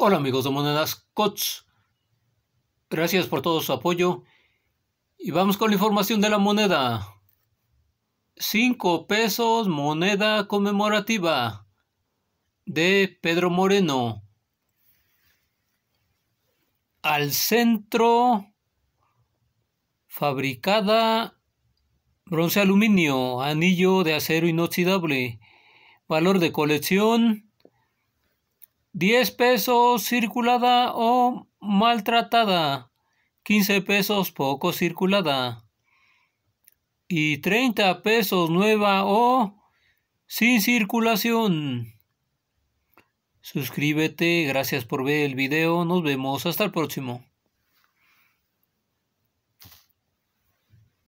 Hola amigos de Monedas COTS. Gracias por todo su apoyo. Y vamos con la información de la moneda. 5 pesos moneda conmemorativa de Pedro Moreno. Al centro fabricada bronce aluminio, anillo de acero inoxidable, valor de colección 10 pesos circulada o maltratada, 15 pesos poco circulada y 30 pesos nueva o sin circulación. Suscríbete, gracias por ver el video, nos vemos hasta el próximo.